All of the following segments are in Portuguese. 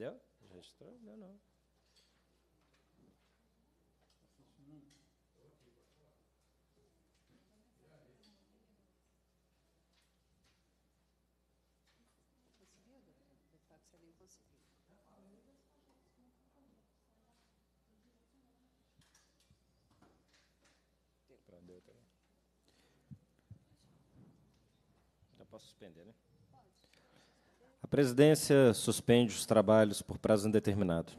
Deu? Registrou? Deu não. Conseguiu, conseguiu. deu também. Já posso suspender, né? presidência suspende os trabalhos por prazo indeterminado.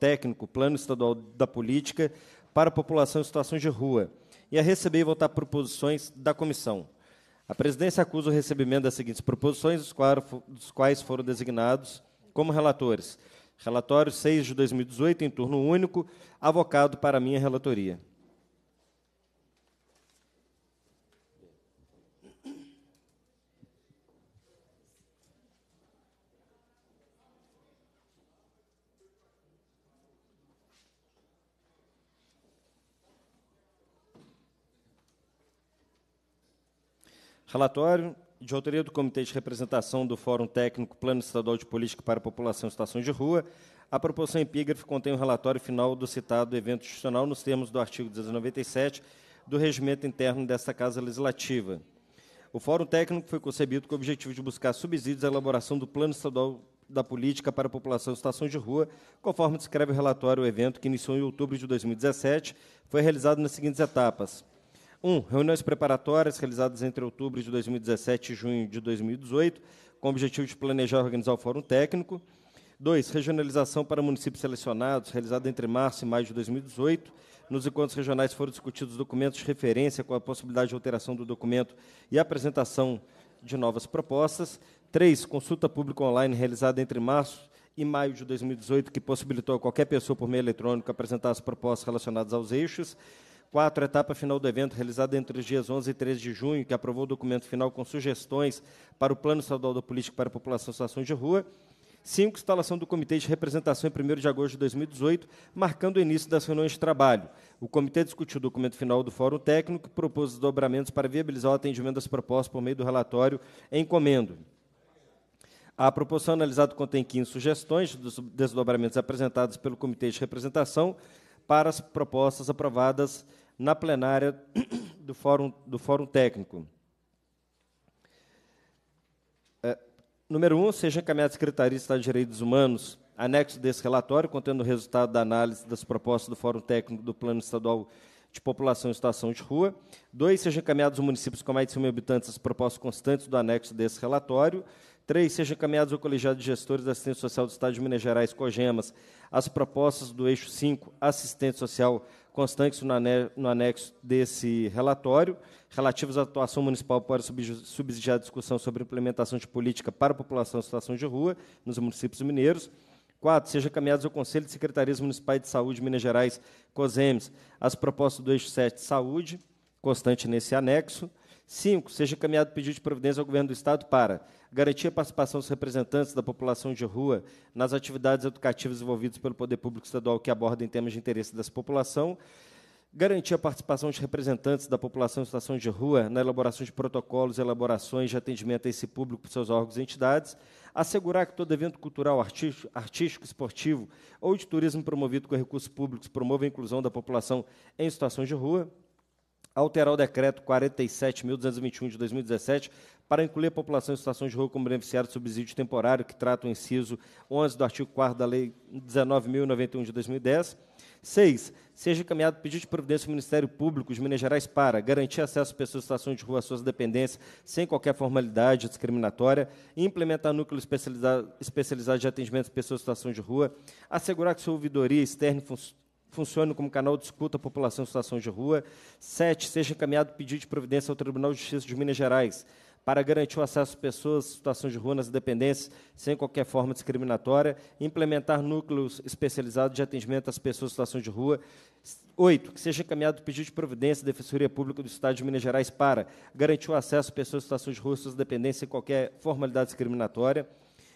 Técnico, Plano Estadual da Política para a População em Situações de Rua, e a receber e votar proposições da comissão. A presidência acusa o recebimento das seguintes proposições, dos quais foram designados como relatores. Relatório 6 de 2018, em turno único, avocado para minha relatoria. Relatório de autoria do Comitê de Representação do Fórum Técnico Plano Estadual de Política para a População em Estações de Rua. A proporção epígrafe contém o relatório final do citado evento institucional nos termos do artigo 197 do regimento interno desta Casa Legislativa. O Fórum Técnico foi concebido com o objetivo de buscar subsídios à elaboração do Plano Estadual da Política para a População em Estações de Rua, conforme descreve o relatório. O evento, que iniciou em outubro de 2017, foi realizado nas seguintes etapas. 1. Um, reuniões preparatórias realizadas entre outubro de 2017 e junho de 2018, com o objetivo de planejar e organizar o Fórum Técnico. 2. Regionalização para municípios selecionados, realizada entre março e maio de 2018. Nos encontros regionais foram discutidos documentos de referência, com a possibilidade de alteração do documento e apresentação de novas propostas. 3. Consulta pública online realizada entre março e maio de 2018, que possibilitou a qualquer pessoa, por meio eletrônico, apresentar as propostas relacionadas aos eixos. 4, etapa final do evento, realizada entre os dias 11 e 13 de junho, que aprovou o documento final com sugestões para o Plano Estadual da Política para a População em Situação de Rua. 5. Instalação do Comitê de Representação em 1 de agosto de 2018, marcando o início das reuniões de trabalho. O comitê discutiu o documento final do Fórum Técnico e propôs desdobramentos para viabilizar o atendimento das propostas por meio do relatório em comendo. A proposição analisada contém 15 sugestões dos desdobramentos apresentados pelo Comitê de Representação para as propostas aprovadas na plenária do Fórum, do fórum Técnico. É, número 1, um, seja encaminhada à Secretaria de Estado de Direitos Humanos anexo desse relatório, contendo o resultado da análise das propostas do Fórum Técnico do Plano Estadual de População em Situação de Rua. Dois, sejam encaminhados aos municípios com mais de 100 mil habitantes as propostas constantes do anexo desse relatório. Três, sejam encaminhados ao Colegiado de Gestores da Assistência Social do Estado de Minas Gerais, COGEMAS, as propostas do eixo 5, assistente social constantes no anexo desse relatório, relativos à atuação municipal para subsidiar a discussão sobre implementação de política para a população em situação de rua nos municípios mineiros. Quatro, sejam encaminhados ao Conselho de Secretarias Municipais de Saúde de Minas Gerais, COSEMES, as propostas do eixo 7 Saúde, constante nesse anexo. Cinco, seja encaminhado pedido de providência ao governo do Estado para garantir a participação dos representantes da população de rua nas atividades educativas envolvidas pelo poder público estadual que abordem temas de interesse dessa população, garantir a participação de representantes da população em situação de rua na elaboração de protocolos, elaborações de atendimento a esse público por seus órgãos e entidades, assegurar que todo evento cultural, artístico, esportivo ou de turismo promovido com recursos públicos promova a inclusão da população em situação de rua, alterar o decreto 47.221 de 2017 para incluir a população em situação de rua como beneficiário do subsídio temporário, que trata o inciso 11 do artigo 4 da Lei 19.091 de 2010. 6. Seja encaminhado pedido de providência ao Ministério Público de Minas Gerais para garantir acesso às pessoas em situação de rua às suas dependências sem qualquer formalidade discriminatória, implementar núcleo especializado, especializado de atendimento às pessoas em situação de rua, assegurar que sua ouvidoria externa funcione como canal de escuta à população em situação de rua. Sete, seja encaminhado pedido de providência ao Tribunal de Justiça de Minas Gerais para garantir o acesso a pessoas em situação de rua nas dependências sem qualquer forma discriminatória, implementar núcleos especializados de atendimento às pessoas em situação de rua. Oito, que seja encaminhado o pedido de providência da Defensoria Pública do Estado de Minas Gerais para garantir o acesso a pessoas em situação de rua nas dependências sem qualquer formalidade discriminatória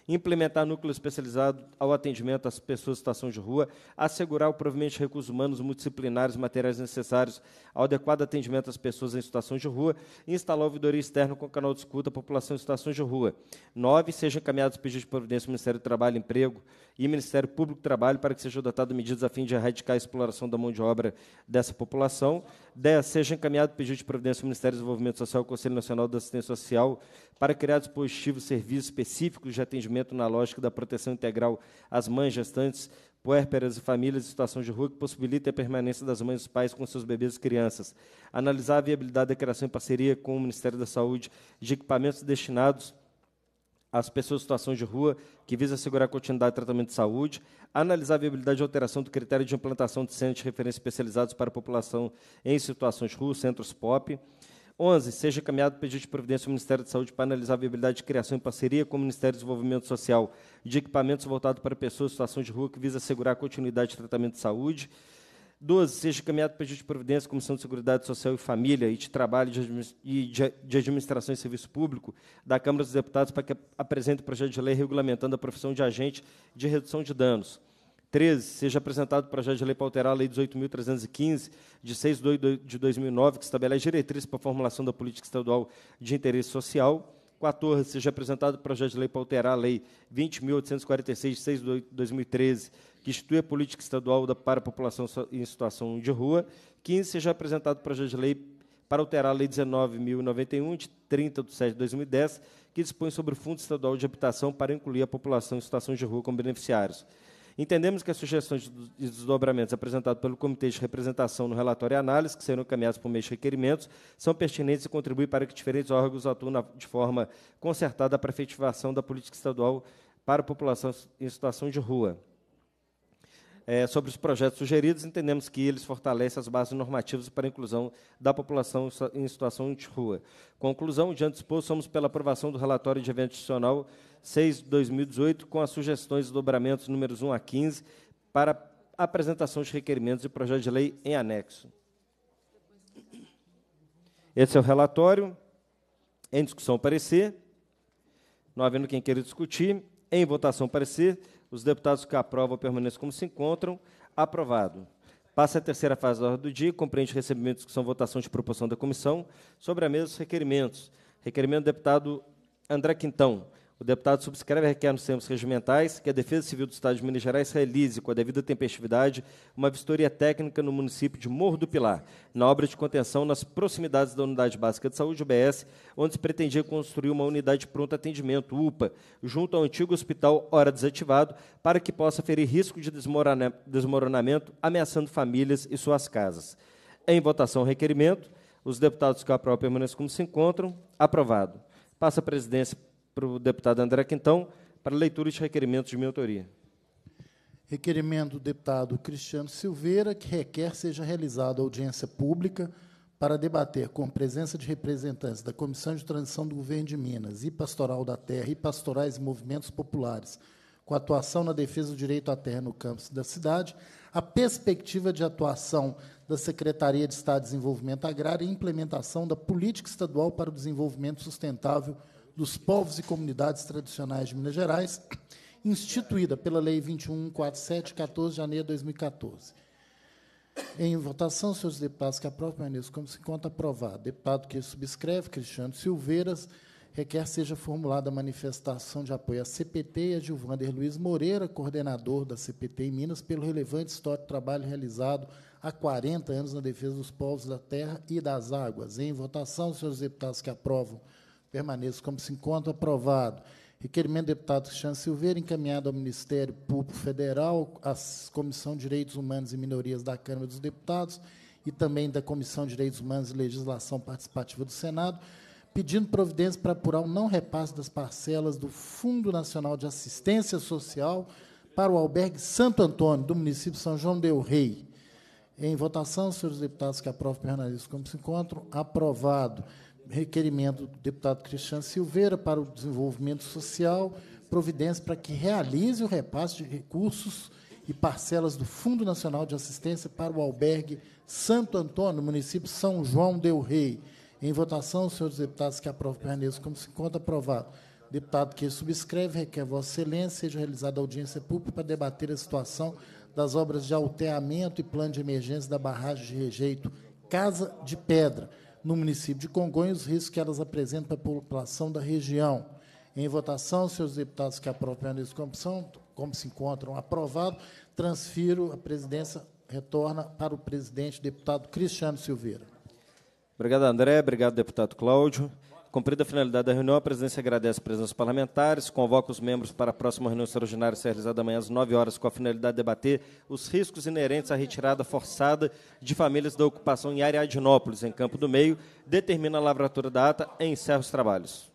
implementar núcleo especializado ao atendimento às pessoas em situação de rua, assegurar o provimento de recursos humanos, multidisciplinares, materiais necessários ao adequado atendimento às pessoas em situação de rua, instalar ouvidoria externa com canal de escuta à população em situação de rua. Nove, sejam encaminhados pedidos de providência ao Ministério do Trabalho e Emprego e Ministério Público do Trabalho para que sejam adotadas medidas a fim de erradicar a exploração da mão de obra dessa população. 10. Seja encaminhado pedido de providência ao Ministério do Desenvolvimento Social e ao Conselho Nacional da Assistência Social para criar dispositivos, serviços específicos de atendimento atendimento na lógica da proteção integral às mães gestantes, puérperas e famílias em situação de rua que possibilite a permanência das mães e dos pais com seus bebês e crianças. Analisar a viabilidade da criação em parceria com o Ministério da Saúde de equipamentos destinados às pessoas em situação de rua que visa assegurar a continuidade do tratamento de saúde, analisar a viabilidade de alteração do critério de implantação de centros de referência especializados para a população em situações de rua, centros POP, 11. Seja encaminhado pedido de providência ao Ministério da Saúde para analisar a viabilidade de criação em parceria com o Ministério do Desenvolvimento Social de equipamentos voltados para pessoas em situação de rua que visa assegurar a continuidade de tratamento de saúde. 12. Seja encaminhado pedido de providência à Comissão de Seguridade Social e Família e de Trabalho e de Administração e Serviço Público da Câmara dos Deputados para que apresente o projeto de lei regulamentando a profissão de agente de redução de danos. 13, seja apresentado o projeto de lei para alterar a Lei 18.315, de 6 de 2009, que estabelece diretrizes para a formulação da política estadual de interesse social. 14, seja apresentado o projeto de lei para alterar a Lei 20.846, de 6 de 2013, que institui a política estadual para a população em situação de rua. 15, seja apresentado o projeto de lei para alterar a Lei 19.091, de 30 de 7 de 2010, que dispõe sobre o Fundo Estadual de Habitação para incluir a população em situação de rua como beneficiários. Entendemos que as sugestões de desdobramentos apresentadas pelo Comitê de Representação no relatório e análise, que serão encaminhados por meio de requerimentos, são pertinentes e contribuem para que diferentes órgãos atuem de forma concertada para a efetivação da política estadual para a população em situação de rua é, sobre os projetos sugeridos, entendemos que eles fortalecem as bases normativas para a inclusão da população em situação de rua. Conclusão, diante exposto, somos pela aprovação do relatório de evento adicional 6 de 2018, com as sugestões e dobramentos números 1 a 15, para apresentação de requerimentos e projeto de lei em anexo. Esse é o relatório. Em discussão, parecer. Não havendo quem queira discutir. Em votação, parecer. Os deputados que aprovam permaneçam como se encontram. Aprovado. Passa a terceira fase da ordem do dia, compreende recebimentos que são votação de proporção da comissão sobre a mesa dos requerimentos. Requerimento do deputado André Quintão. O deputado subscreve requer nos termos regimentais que a Defesa Civil do Estado de Minas Gerais realize, com a devida tempestividade, uma vistoria técnica no município de Morro do Pilar, na obra de contenção nas proximidades da Unidade Básica de Saúde, UBS, onde se pretendia construir uma unidade de pronto atendimento, UPA, junto ao antigo hospital, ora desativado, para que possa ferir risco de desmoronamento, ameaçando famílias e suas casas. Em votação, requerimento. Os deputados que aprovam permaneçam como se encontram. Aprovado. Passa a presidência para o deputado André Quintão para leitura dos requerimentos de minha autoria. Requerimento do deputado Cristiano Silveira, que requer seja realizada audiência pública para debater, com presença de representantes da Comissão de Transição do Governo de Minas e Pastoral da Terra e Pastorais e Movimentos Populares, com atuação na defesa do direito à terra no campus da cidade, a perspectiva de atuação da Secretaria de Estado de Desenvolvimento Agrário e implementação da Política Estadual para o Desenvolvimento Sustentável dos povos e comunidades tradicionais de Minas Gerais, instituída pela Lei 2147, 14 de janeiro de 2014. Em votação, senhores deputados que aprovam, permaneçam como se encontra aprovado. Deputado que subscreve, Cristiano Silveiras, requer seja formulada a manifestação de apoio à CPT e a Gilvander Luiz Moreira, coordenador da CPT em Minas, pelo relevante histórico trabalho realizado há 40 anos na defesa dos povos da terra e das águas. Em votação, senhores deputados que aprovam, permaneça como se encontra aprovado. Requerimento do deputado Cristiano Silveira, encaminhado ao Ministério Público Federal, à Comissão de Direitos Humanos e Minorias da Câmara dos Deputados e também da Comissão de Direitos Humanos e Legislação Participativa do Senado, pedindo providência para apurar o não repasse das parcelas do Fundo Nacional de Assistência Social para o albergue Santo Antônio, do município de São João del Rei. Em votação, senhores deputados que aprovam permaneço como se encontram. Aprovado requerimento do deputado Cristiano Silveira para o desenvolvimento social, providência para que realize o repasse de recursos e parcelas do Fundo Nacional de Assistência para o albergue Santo Antônio, município São João del Rei. Em votação, senhores deputados que aprovem o perneço como se encontra aprovado. Deputado que subscreve, requer Vossa Excelência seja realizada audiência pública para debater a situação das obras de alteamento e plano de emergência da barragem de rejeito Casa de Pedra no município de Congonhas, os riscos que elas apresentam para a população da região. Em votação, senhores deputados que aprovam a comissão, como se encontram aprovado, transfiro a presidência, retorna para o presidente, deputado Cristiano Silveira. Obrigado, André. Obrigado, deputado Cláudio. Cumprida a finalidade da reunião, a presidência agradece a presença dos parlamentares, convoca os membros para a próxima reunião extraordinária ser realizada amanhã às 9 horas, com a finalidade de debater os riscos inerentes à retirada forçada de famílias da ocupação em Ariadnópolis, em Campo do Meio, determina a lavratura da ata e encerra os trabalhos.